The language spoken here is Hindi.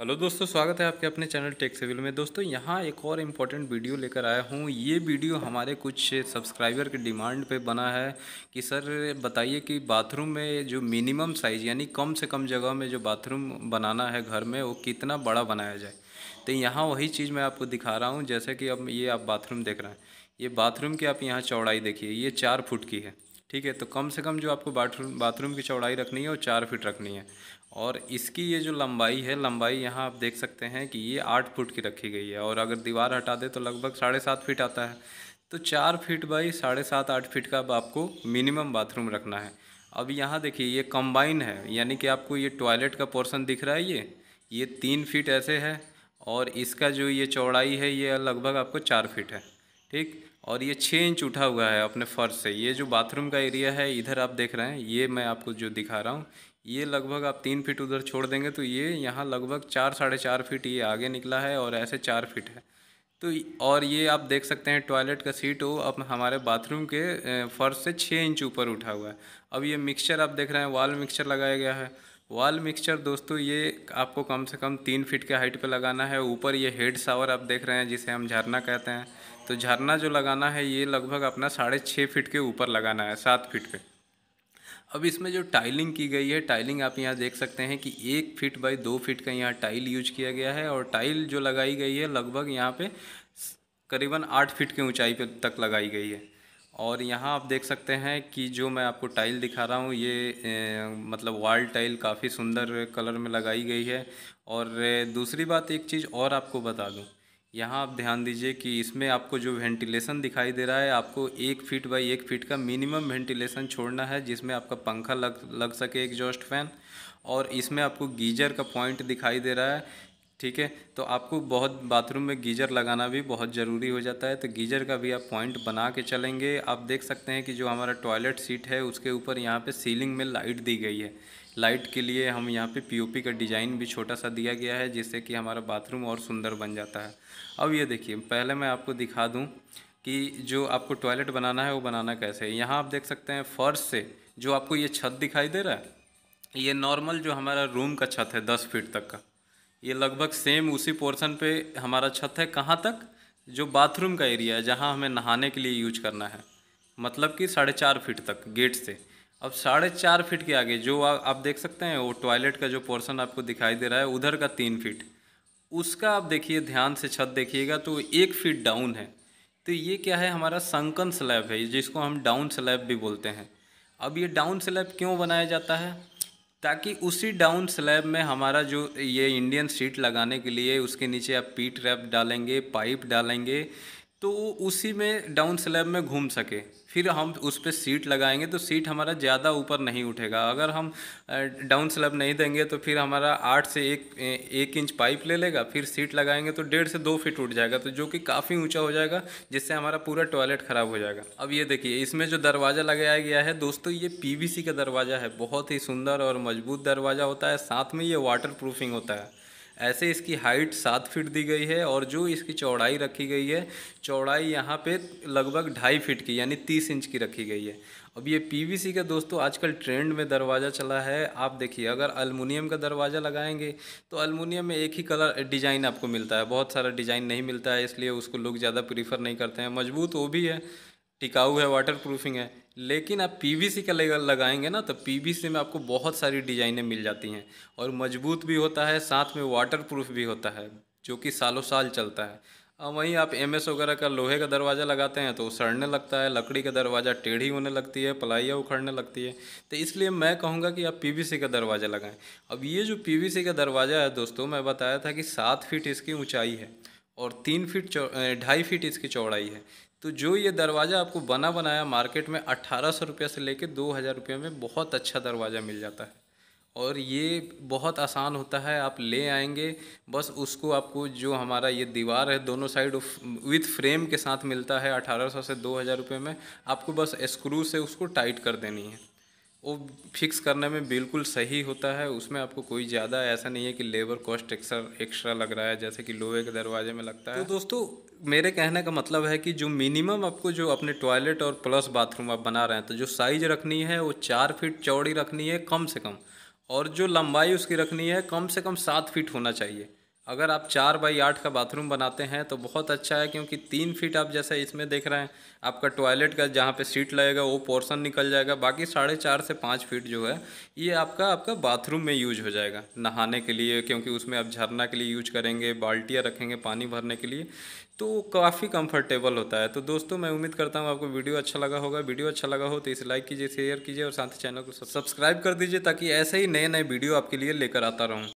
हेलो दोस्तों स्वागत है आपके अपने चैनल टेक सिविल में दोस्तों यहाँ एक और इम्पॉर्टेंट वीडियो लेकर आया हूँ ये वीडियो हमारे कुछ सब्सक्राइबर के डिमांड पे बना है कि सर बताइए कि बाथरूम में जो मिनिमम साइज़ यानी कम से कम जगह में जो बाथरूम बनाना है घर में वो कितना बड़ा बनाया जाए तो यहाँ वही चीज़ मैं आपको दिखा रहा हूँ जैसे कि अब ये आप बाथरूम देख रहे हैं ये बाथरूम की आप यहाँ चौड़ाई देखिए ये चार फुट की है ठीक है तो कम से कम जो आपको बाथरूम बाथरूम की चौड़ाई रखनी है वो चार फिट रखनी है और इसकी ये जो लंबाई है लंबाई यहाँ आप देख सकते हैं कि ये आठ फुट की रखी गई है और अगर दीवार हटा दे तो लगभग साढ़े सात फिट आता है तो चार फिट बाई साढ़े सात आठ फिट का आपको मिनिमम बाथरूम रखना है अब यहाँ देखिए ये कंबाइन है यानी कि आपको ये टॉयलेट का पोर्सन दिख रहा है ये ये तीन फिट ऐसे है और इसका जो ये चौड़ाई है ये लगभग आपको चार फिट है ठीक और ये छः इंच उठा हुआ है अपने फ़र्श से ये जो बाथरूम का एरिया है इधर आप देख रहे हैं ये मैं आपको जो दिखा रहा हूँ ये लगभग आप तीन फीट उधर छोड़ देंगे तो ये यहाँ लगभग चार साढ़े चार फीट ये आगे निकला है और ऐसे चार फीट है तो और ये आप देख सकते हैं टॉयलेट का सीट हो अब हमारे बाथरूम के फर्श से छः इंच ऊपर उठा हुआ है अब ये मिक्सचर आप देख रहे हैं वाल मिक्सचर लगाया गया है वाल मिक्सचर दोस्तों ये आपको कम से कम तीन फीट के हाइट पर लगाना है ऊपर ये हेड सावर आप देख रहे हैं जिसे हम झरना कहते हैं तो झरना जो लगाना है ये लगभग अपना साढ़े छः फिट के ऊपर लगाना है सात फिट पे अब इसमें जो टाइलिंग की गई है टाइलिंग आप यहाँ देख सकते हैं कि एक फिट बाई दो फिट का यहाँ टाइल यूज किया गया है और टाइल जो लगाई गई है लगभग यहाँ पे करीबन आठ फिट की ऊंचाई पर तक लगाई गई है और यहाँ आप देख सकते हैं कि जो मैं आपको टाइल दिखा रहा हूँ ये ए, मतलब वॉल टाइल काफ़ी सुंदर कलर में लगाई गई है और दूसरी बात एक चीज़ और आपको बता दूँ यहाँ आप ध्यान दीजिए कि इसमें आपको जो वेंटिलेशन दिखाई दे रहा है आपको एक फीट बाई एक फीट का मिनिमम वेंटिलेशन छोड़ना है जिसमें आपका पंखा लग लग सके एग्जॉस्ट फैन और इसमें आपको गीजर का पॉइंट दिखाई दे रहा है ठीक है तो आपको बहुत बाथरूम में गीजर लगाना भी बहुत ज़रूरी हो जाता है तो गीजर का भी आप पॉइंट बना के चलेंगे आप देख सकते हैं कि जो हमारा टॉयलेट सीट है उसके ऊपर यहाँ पे सीलिंग में लाइट दी गई है लाइट के लिए हम यहाँ पे पीओपी का डिज़ाइन भी छोटा सा दिया गया है जिससे कि हमारा बाथरूम और सुंदर बन जाता है अब ये देखिए पहले मैं आपको दिखा दूँ कि जो आपको टॉयलेट बनाना है वो बनाना कैसे है यहाँ आप देख सकते हैं फर्श से जो आपको ये छत दिखाई दे रहा है ये नॉर्मल जो हमारा रूम का छत है दस फीट तक का ये लगभग सेम उसी पोर्सन पर हमारा छत है कहाँ तक जो बाथरूम का एरिया है जहाँ हमें नहाने के लिए यूज करना है मतलब कि साढ़े चार फीट तक गेट से अब साढ़े चार फिट के आगे जो आ, आप देख सकते हैं वो टॉयलेट का जो पोर्शन आपको दिखाई दे रहा है उधर का तीन फिट उसका आप देखिए ध्यान से छत देखिएगा तो एक फीट डाउन है तो ये क्या है हमारा संकन स्लैब है जिसको हम डाउन स्लैब भी बोलते हैं अब ये डाउन स्लैब क्यों बनाया जाता है ताकि उसी डाउन स्लैब में हमारा जो ये इंडियन सीट लगाने के लिए उसके नीचे आप पीट रैप डालेंगे पाइप डालेंगे तो उसी में डाउन स्लैब में घूम सके फिर हम उस पर सीट लगाएंगे तो सीट हमारा ज़्यादा ऊपर नहीं उठेगा अगर हम डाउन स्लैब नहीं देंगे तो फिर हमारा आठ से एक एक इंच पाइप ले लेगा फिर सीट लगाएंगे तो डेढ़ से दो फीट उठ जाएगा तो जो कि काफ़ी ऊंचा हो जाएगा जिससे हमारा पूरा टॉयलेट ख़राब हो जाएगा अब ये देखिए इसमें जो दरवाज़ा लगाया गया है दोस्तों ये पी का दरवाज़ा है बहुत ही सुंदर और मजबूत दरवाज़ा होता है साथ में ये वाटर होता है ऐसे इसकी हाइट सात फीट दी गई है और जो इसकी चौड़ाई रखी गई है चौड़ाई यहाँ पे लगभग ढाई फीट की यानी तीस इंच की रखी गई है अब ये पीवीसी का दोस्तों आजकल ट्रेंड में दरवाज़ा चला है आप देखिए अगर अलमुनियम का दरवाज़ा लगाएंगे तो अल्मोनियम में एक ही कलर डिज़ाइन आपको मिलता है बहुत सारा डिज़ाइन नहीं मिलता है इसलिए उसको लोग ज़्यादा प्रीफर नहीं करते हैं मजबूत वो भी है टिकाऊ है वाटर प्रूफिंग है लेकिन आप पीवीसी का लगाएंगे ना तो पीवीसी में आपको बहुत सारी डिजाइनें मिल जाती हैं और मजबूत भी होता है साथ में वाटरप्रूफ भी होता है जो कि सालों साल चलता है अब वहीं आप एम वगैरह का लोहे का दरवाज़ा लगाते हैं तो सड़ने लगता है लकड़ी का दरवाज़ा टेढ़ी होने लगती है पलाइयाँ उखड़ने लगती है तो इसलिए मैं कहूँगा कि आप पीवीसी का दरवाज़ा लगाएं अब ये जो पीवीसी का दरवाज़ा है दोस्तों मैं बताया था कि सात फीट इसकी ऊंचाई है और तीन फीट ढाई फीट इसकी चौड़ाई है तो जो ये दरवाज़ा आपको बना बनाया मार्केट में अट्ठारह सौ रुपये से लेके दो हज़ार रुपये में बहुत अच्छा दरवाज़ा मिल जाता है और ये बहुत आसान होता है आप ले आएंगे बस उसको आपको जो हमारा ये दीवार है दोनों साइड विथ फ्रेम के साथ मिलता है सौ से दो हज़ार रुपये में आपको बस स्क्रू से उसको टाइट कर देनी है वो फिक्स करने में बिल्कुल सही होता है उसमें आपको कोई ज़्यादा ऐसा नहीं है कि लेबर कॉस्ट एक्स्ट्रा एक्स्ट्रा लग रहा है जैसे कि लोहे के दरवाजे में लगता तो है तो दोस्तों मेरे कहने का मतलब है कि जो मिनिमम आपको जो अपने टॉयलेट और प्लस बाथरूम आप बना रहे हैं तो जो साइज रखनी है वो चार फीट चौड़ी रखनी है कम से कम और जो लंबाई उसकी रखनी है कम से कम सात फीट होना चाहिए अगर आप चार बाई आठ का बाथरूम बनाते हैं तो बहुत अच्छा है क्योंकि तीन फीट आप जैसा इसमें देख रहे हैं आपका टॉयलेट का जहाँ पे सीट लगेगा वो पोर्शन निकल जाएगा बाकी साढ़े चार से पाँच फीट जो है ये आपका आपका बाथरूम में यूज हो जाएगा नहाने के लिए क्योंकि उसमें आप झरना के लिए यूज करेंगे बाल्टियाँ रखेंगे पानी भरने के लिए तो काफ़ी कंफर्टेबल होता है तो दोस्तों मैं उम्मीद करता हूँ आपको वीडियो अच्छा लगा होगा वीडियो अच्छा लगा हो तो इसे लाइक कीजिए शेयर कीजिए और साथ ही चैनल को सब्सक्राइब कर दीजिए ताकि ऐसे ही नए नए वीडियो आपके लिए लेकर आता रहूँ